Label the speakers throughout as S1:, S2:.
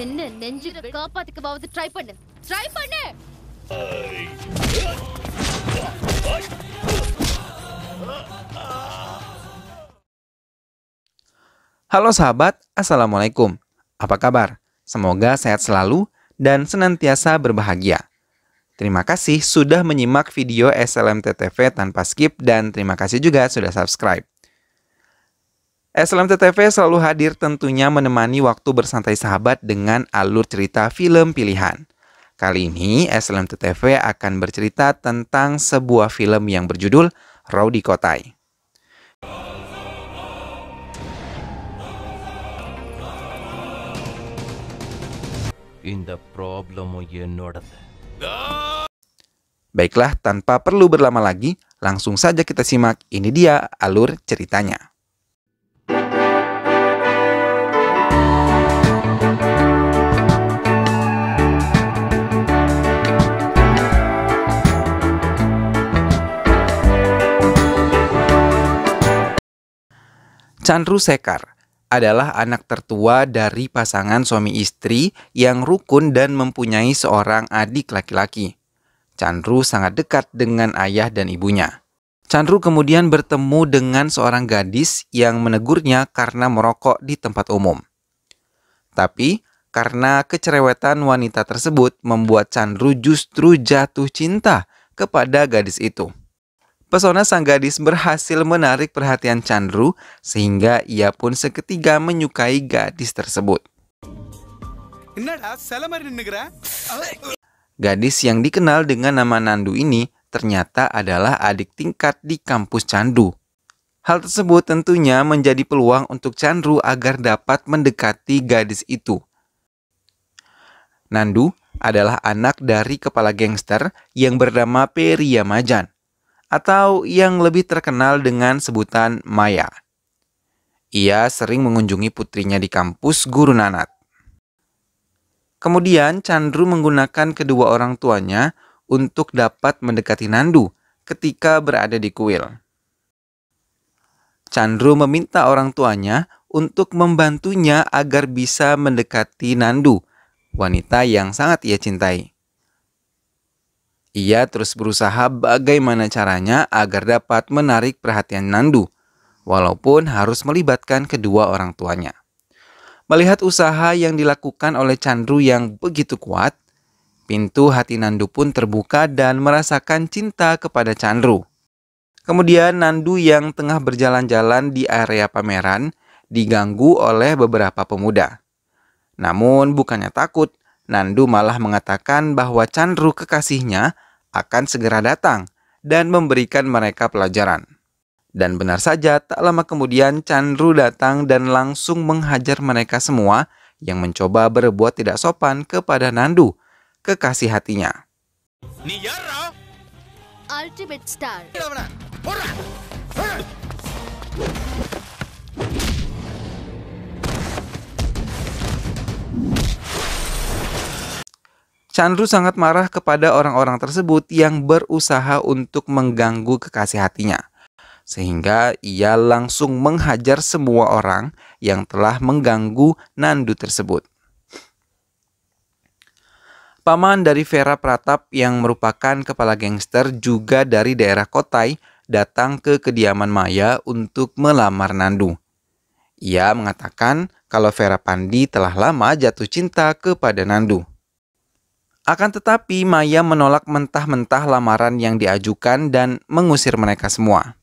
S1: Halo sahabat, Assalamualaikum. Apa kabar? Semoga sehat selalu dan senantiasa berbahagia. Terima kasih sudah menyimak video SLMTTV tanpa skip dan terima kasih juga sudah subscribe. SLMTTV selalu hadir tentunya menemani waktu bersantai sahabat dengan alur cerita film pilihan. Kali ini SLMTTV akan bercerita tentang sebuah film yang berjudul Rowdy Kotai. Baiklah, tanpa perlu berlama lagi, langsung saja kita simak ini dia alur ceritanya. Chandru Sekar adalah anak tertua dari pasangan suami istri yang rukun dan mempunyai seorang adik laki-laki. Chandru sangat dekat dengan ayah dan ibunya. Chandru kemudian bertemu dengan seorang gadis yang menegurnya karena merokok di tempat umum. Tapi karena kecerewetan wanita tersebut membuat Chandru justru jatuh cinta kepada gadis itu. Pesona sang gadis berhasil menarik perhatian Chandru sehingga ia pun seketika menyukai gadis tersebut. Gadis yang dikenal dengan nama Nandu ini ternyata adalah adik tingkat di kampus Chandru. Hal tersebut tentunya menjadi peluang untuk Chandru agar dapat mendekati gadis itu. Nandu adalah anak dari kepala gangster yang bernama Periamajan atau yang lebih terkenal dengan sebutan Maya. Ia sering mengunjungi putrinya di kampus Guru Nanat. Kemudian Chandru menggunakan kedua orang tuanya untuk dapat mendekati Nandu ketika berada di kuil. Chandru meminta orang tuanya untuk membantunya agar bisa mendekati Nandu, wanita yang sangat ia cintai. Ia terus berusaha bagaimana caranya agar dapat menarik perhatian Nandu, walaupun harus melibatkan kedua orang tuanya. Melihat usaha yang dilakukan oleh Chandru yang begitu kuat, pintu hati Nandu pun terbuka dan merasakan cinta kepada Chandru. Kemudian Nandu yang tengah berjalan-jalan di area pameran diganggu oleh beberapa pemuda. Namun bukannya takut, Nandu malah mengatakan bahwa Chandru kekasihnya akan segera datang dan memberikan mereka pelajaran. Dan benar saja, tak lama kemudian Chandru datang dan langsung menghajar mereka semua yang mencoba berbuat tidak sopan kepada Nandu, kekasih hatinya. Ultimate Star. Chandru sangat marah kepada orang-orang tersebut yang berusaha untuk mengganggu kekasih hatinya. Sehingga ia langsung menghajar semua orang yang telah mengganggu Nandu tersebut. Paman dari Vera Pratap yang merupakan kepala gangster juga dari daerah Kotai datang ke kediaman Maya untuk melamar Nandu. Ia mengatakan kalau Vera Pandi telah lama jatuh cinta kepada Nandu. Akan tetapi, Maya menolak mentah-mentah lamaran yang diajukan dan mengusir mereka semua.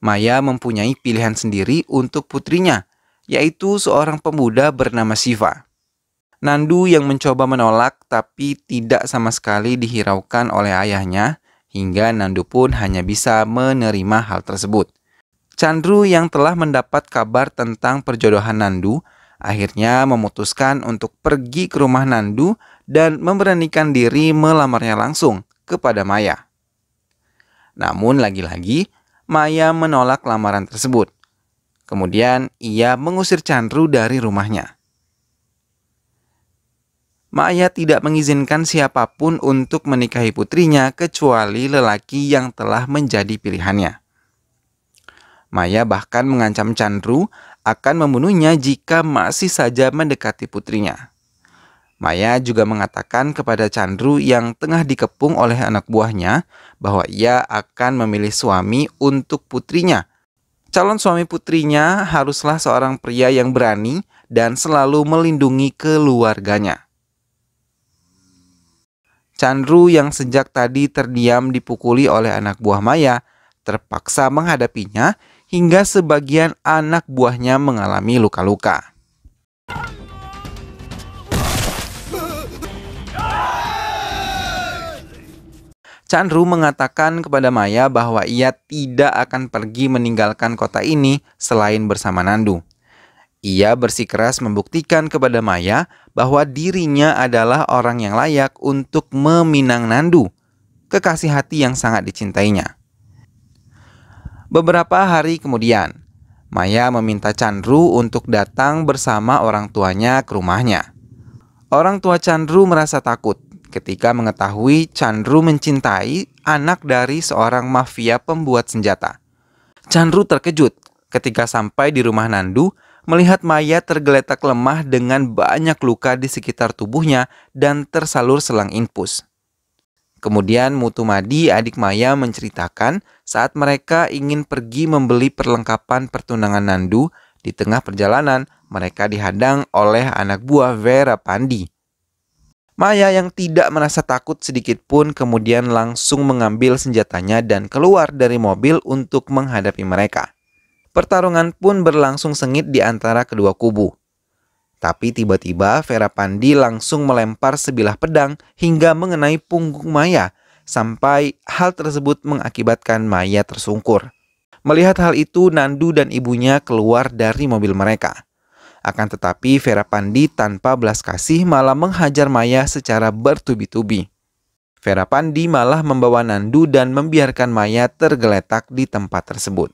S1: Maya mempunyai pilihan sendiri untuk putrinya, yaitu seorang pemuda bernama Siva. Nandu yang mencoba menolak tapi tidak sama sekali dihiraukan oleh ayahnya hingga Nandu pun hanya bisa menerima hal tersebut. Chandru yang telah mendapat kabar tentang perjodohan Nandu akhirnya memutuskan untuk pergi ke rumah Nandu dan memberanikan diri melamarnya langsung kepada Maya. Namun lagi-lagi, Maya menolak lamaran tersebut. Kemudian ia mengusir Chandru dari rumahnya. Maya tidak mengizinkan siapapun untuk menikahi putrinya kecuali lelaki yang telah menjadi pilihannya. Maya bahkan mengancam Chandru akan membunuhnya jika masih saja mendekati putrinya. Maya juga mengatakan kepada Chandru yang tengah dikepung oleh anak buahnya bahwa ia akan memilih suami untuk putrinya. Calon suami putrinya haruslah seorang pria yang berani dan selalu melindungi keluarganya. Chandru yang sejak tadi terdiam dipukuli oleh anak buah Maya terpaksa menghadapinya hingga sebagian anak buahnya mengalami luka-luka. Chandru mengatakan kepada Maya bahwa ia tidak akan pergi meninggalkan kota ini selain bersama Nandu. Ia bersikeras membuktikan kepada Maya bahwa dirinya adalah orang yang layak untuk meminang Nandu, kekasih hati yang sangat dicintainya. Beberapa hari kemudian, Maya meminta Chandru untuk datang bersama orang tuanya ke rumahnya. Orang tua Chandru merasa takut ketika mengetahui Chandru mencintai anak dari seorang mafia pembuat senjata. Chandru terkejut ketika sampai di rumah Nandu melihat Maya tergeletak lemah dengan banyak luka di sekitar tubuhnya dan tersalur selang infus. Kemudian Mutumadi adik Maya menceritakan saat mereka ingin pergi membeli perlengkapan pertunangan Nandu, di tengah perjalanan mereka dihadang oleh anak buah Vera Pandi Maya yang tidak merasa takut sedikit pun kemudian langsung mengambil senjatanya dan keluar dari mobil untuk menghadapi mereka. Pertarungan pun berlangsung sengit di antara kedua kubu. Tapi tiba-tiba Vera Pandi langsung melempar sebilah pedang hingga mengenai punggung Maya sampai hal tersebut mengakibatkan Maya tersungkur. Melihat hal itu, Nandu dan ibunya keluar dari mobil mereka. Akan tetapi Vera Pandi tanpa belas kasih malah menghajar Maya secara bertubi-tubi. Vera Pandi malah membawa Nandu dan membiarkan Maya tergeletak di tempat tersebut.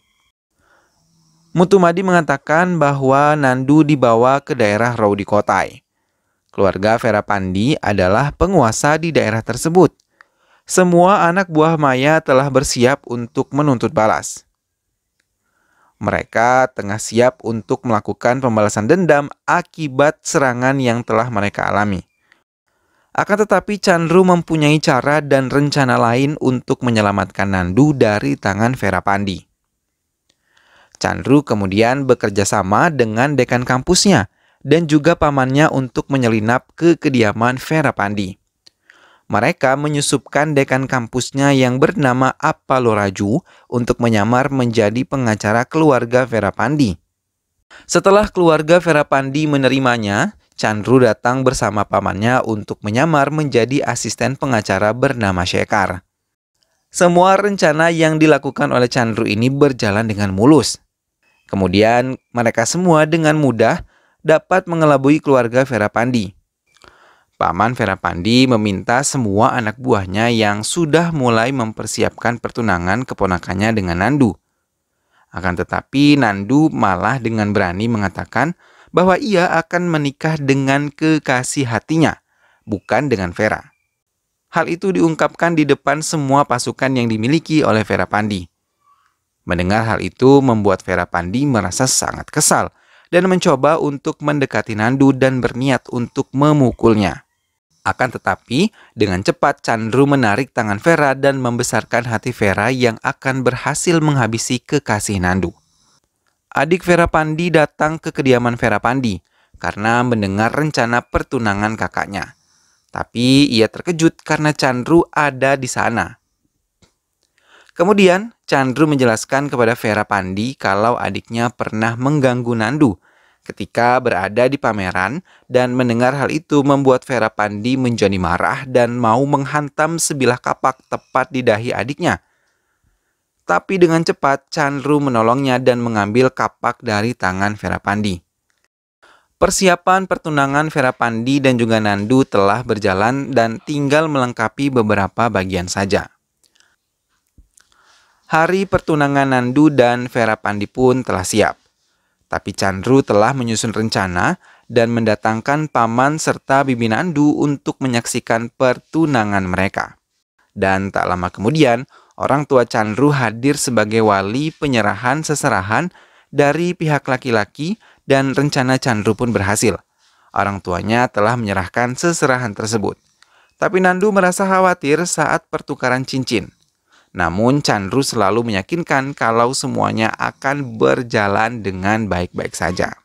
S1: Mutumadi mengatakan bahwa Nandu dibawa ke daerah Raudi Kotai. Keluarga Vera Pandi adalah penguasa di daerah tersebut. Semua anak buah Maya telah bersiap untuk menuntut balas mereka tengah siap untuk melakukan pembalasan dendam akibat serangan yang telah mereka alami. Akan tetapi Chandru mempunyai cara dan rencana lain untuk menyelamatkan Nandu dari tangan Vera Pandi. Chandru kemudian bekerja sama dengan dekan kampusnya dan juga pamannya untuk menyelinap ke kediaman Vera Pandi. Mereka menyusupkan dekan kampusnya yang bernama Apaloraju Raju untuk menyamar menjadi pengacara keluarga Vera Pandi. Setelah keluarga Vera Pandi menerimanya, Chandru datang bersama pamannya untuk menyamar menjadi asisten pengacara bernama Shekar. Semua rencana yang dilakukan oleh Chandru ini berjalan dengan mulus. Kemudian mereka semua dengan mudah dapat mengelabui keluarga Vera Pandi. Paman Vera Pandi meminta semua anak buahnya yang sudah mulai mempersiapkan pertunangan keponakannya dengan Nandu. Akan tetapi Nandu malah dengan berani mengatakan bahwa ia akan menikah dengan kekasih hatinya, bukan dengan Vera. Hal itu diungkapkan di depan semua pasukan yang dimiliki oleh Vera Pandi. Mendengar hal itu membuat Vera Pandi merasa sangat kesal dan mencoba untuk mendekati Nandu dan berniat untuk memukulnya. Akan tetapi, dengan cepat Chandru menarik tangan Vera dan membesarkan hati Vera yang akan berhasil menghabisi kekasih Nandu. Adik Vera Pandi datang ke kediaman Vera Pandi karena mendengar rencana pertunangan kakaknya. Tapi ia terkejut karena Chandru ada di sana. Kemudian, Chandru menjelaskan kepada Vera Pandi kalau adiknya pernah mengganggu Nandu Ketika berada di pameran dan mendengar hal itu membuat Vera Pandi menjadi marah dan mau menghantam sebilah kapak tepat di dahi adiknya. Tapi dengan cepat Chandru menolongnya dan mengambil kapak dari tangan Vera Pandi. Persiapan pertunangan Vera Pandi dan juga Nandu telah berjalan dan tinggal melengkapi beberapa bagian saja. Hari pertunangan Nandu dan Vera Pandi pun telah siap. Tapi Chandru telah menyusun rencana dan mendatangkan paman serta bibi Nandu untuk menyaksikan pertunangan mereka. Dan tak lama kemudian, orang tua Chandru hadir sebagai wali penyerahan seserahan dari pihak laki-laki dan rencana Chandru pun berhasil. Orang tuanya telah menyerahkan seserahan tersebut. Tapi Nandu merasa khawatir saat pertukaran cincin. Namun Chandru selalu meyakinkan kalau semuanya akan berjalan dengan baik-baik saja.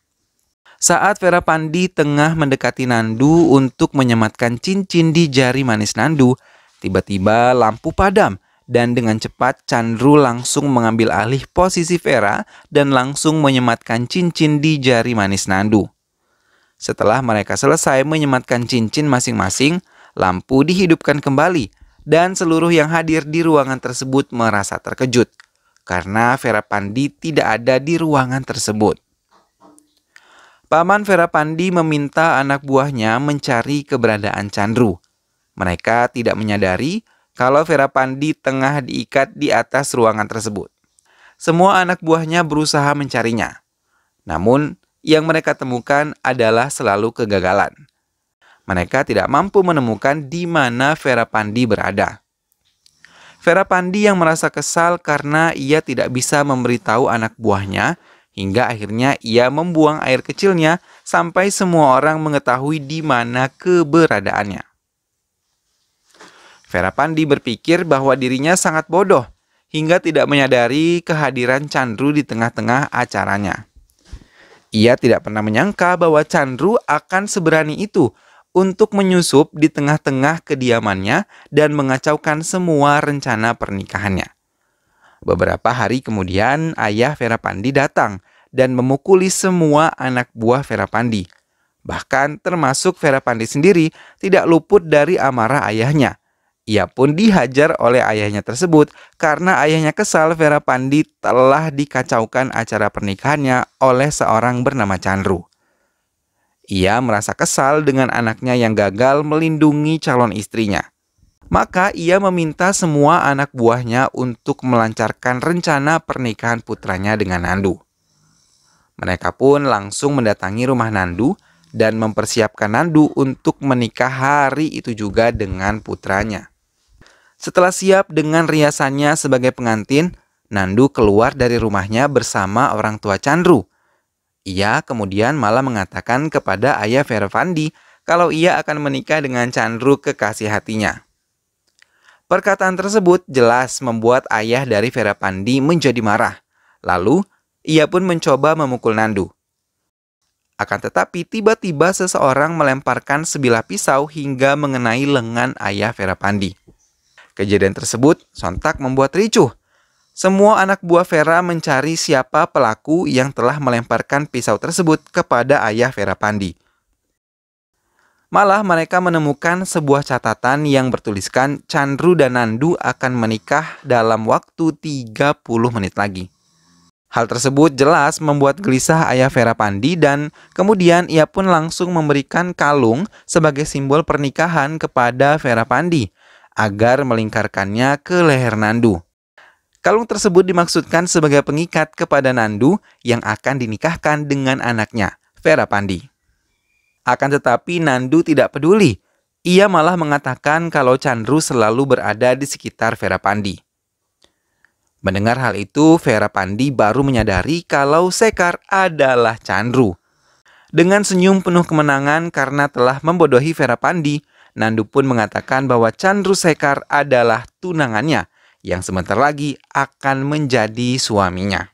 S1: Saat Vera Pandi tengah mendekati Nandu untuk menyematkan cincin di jari manis Nandu, tiba-tiba lampu padam dan dengan cepat Chandru langsung mengambil alih posisi Vera dan langsung menyematkan cincin di jari manis Nandu. Setelah mereka selesai menyematkan cincin masing-masing, lampu dihidupkan kembali dan seluruh yang hadir di ruangan tersebut merasa terkejut karena Vera Pandi tidak ada di ruangan tersebut. Paman Vera Pandi meminta anak buahnya mencari keberadaan Chandru. Mereka tidak menyadari kalau Vera Pandi tengah diikat di atas ruangan tersebut. Semua anak buahnya berusaha mencarinya. Namun, yang mereka temukan adalah selalu kegagalan mereka tidak mampu menemukan di mana Vera Pandi berada. Vera Pandi yang merasa kesal karena ia tidak bisa memberitahu anak buahnya, hingga akhirnya ia membuang air kecilnya sampai semua orang mengetahui di mana keberadaannya. Vera Pandi berpikir bahwa dirinya sangat bodoh hingga tidak menyadari kehadiran Chandru di tengah-tengah acaranya. Ia tidak pernah menyangka bahwa Chandru akan seberani itu untuk menyusup di tengah-tengah kediamannya dan mengacaukan semua rencana pernikahannya. Beberapa hari kemudian, ayah Vera Pandi datang dan memukuli semua anak buah Vera Pandi. Bahkan termasuk Vera Pandi sendiri tidak luput dari amarah ayahnya. Ia pun dihajar oleh ayahnya tersebut karena ayahnya kesal Vera Pandi telah dikacaukan acara pernikahannya oleh seorang bernama Chandru. Ia merasa kesal dengan anaknya yang gagal melindungi calon istrinya. Maka ia meminta semua anak buahnya untuk melancarkan rencana pernikahan putranya dengan Nandu. Mereka pun langsung mendatangi rumah Nandu dan mempersiapkan Nandu untuk menikah hari itu juga dengan putranya. Setelah siap dengan riasannya sebagai pengantin, Nandu keluar dari rumahnya bersama orang tua Chandru ia kemudian malah mengatakan kepada ayah Vervandi kalau ia akan menikah dengan Chandru kekasih hatinya. Perkataan tersebut jelas membuat ayah dari Vera Pandi menjadi marah. Lalu, ia pun mencoba memukul Nandu. Akan tetapi, tiba-tiba seseorang melemparkan sebilah pisau hingga mengenai lengan ayah Vera Pandi. Kejadian tersebut sontak membuat ricuh semua anak buah Vera mencari siapa pelaku yang telah melemparkan pisau tersebut kepada ayah Vera Pandi. Malah mereka menemukan sebuah catatan yang bertuliskan Chandru dan Nandu akan menikah dalam waktu 30 menit lagi. Hal tersebut jelas membuat gelisah ayah Vera Pandi dan kemudian ia pun langsung memberikan kalung sebagai simbol pernikahan kepada Vera Pandi agar melingkarkannya ke leher Nandu. Kalung tersebut dimaksudkan sebagai pengikat kepada Nandu yang akan dinikahkan dengan anaknya, Vera Pandi. Akan tetapi Nandu tidak peduli. Ia malah mengatakan kalau Chandru selalu berada di sekitar Vera Pandi. Mendengar hal itu, Vera Pandi baru menyadari kalau Sekar adalah Chandru. Dengan senyum penuh kemenangan karena telah membodohi Vera Pandi, Nandu pun mengatakan bahwa Chandru Sekar adalah tunangannya yang sebentar lagi akan menjadi suaminya.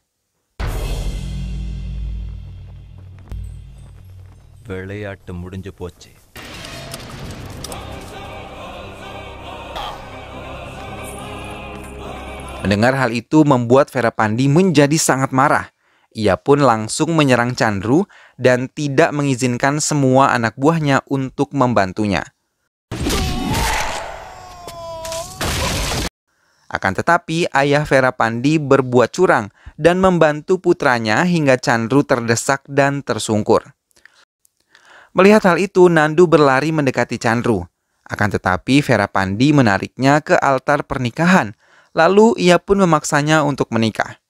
S1: Mendengar hal itu membuat Vera Pandi menjadi sangat marah. Ia pun langsung menyerang Chandru dan tidak mengizinkan semua anak buahnya untuk membantunya. Akan tetapi, ayah Vera Pandi berbuat curang dan membantu putranya hingga Chandru terdesak dan tersungkur. Melihat hal itu, Nandu berlari mendekati Chandru. Akan tetapi, Vera Pandi menariknya ke altar pernikahan, lalu ia pun memaksanya untuk menikah.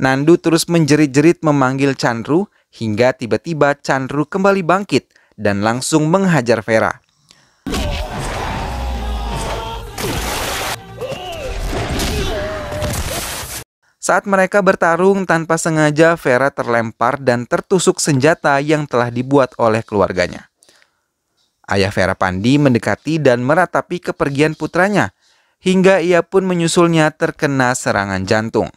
S1: Nandu terus menjerit-jerit memanggil Chandru hingga tiba-tiba Chandru kembali bangkit dan langsung menghajar Vera. Saat mereka bertarung tanpa sengaja Vera terlempar dan tertusuk senjata yang telah dibuat oleh keluarganya. Ayah Vera Pandi mendekati dan meratapi kepergian putranya hingga ia pun menyusulnya terkena serangan jantung.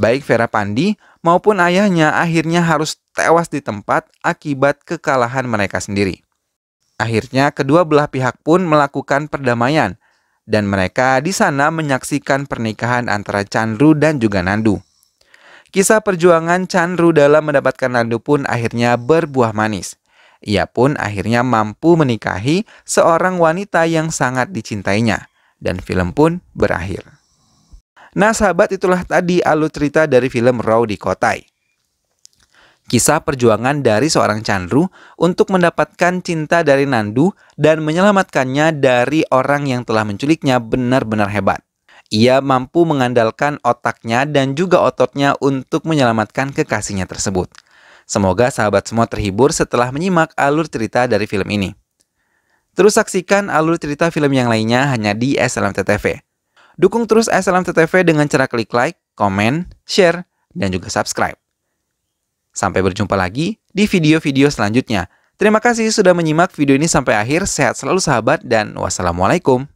S1: Baik Vera Pandi maupun ayahnya akhirnya harus tewas di tempat akibat kekalahan mereka sendiri. Akhirnya kedua belah pihak pun melakukan perdamaian dan mereka di sana menyaksikan pernikahan antara Chandru dan juga Nandu. Kisah perjuangan Chandru dalam mendapatkan Nandu pun akhirnya berbuah manis. Ia pun akhirnya mampu menikahi seorang wanita yang sangat dicintainya dan film pun berakhir. Nah sahabat itulah tadi alur cerita dari film Raw di Kotai. Kisah perjuangan dari seorang Chandru untuk mendapatkan cinta dari Nandu dan menyelamatkannya dari orang yang telah menculiknya benar-benar hebat. Ia mampu mengandalkan otaknya dan juga ototnya untuk menyelamatkan kekasihnya tersebut. Semoga sahabat semua terhibur setelah menyimak alur cerita dari film ini. Terus saksikan alur cerita film yang lainnya hanya di SLM TTV. Dukung terus SLM TTV dengan cara klik like, komen, share, dan juga subscribe. Sampai berjumpa lagi di video-video selanjutnya. Terima kasih sudah menyimak video ini sampai akhir. Sehat selalu sahabat dan wassalamualaikum.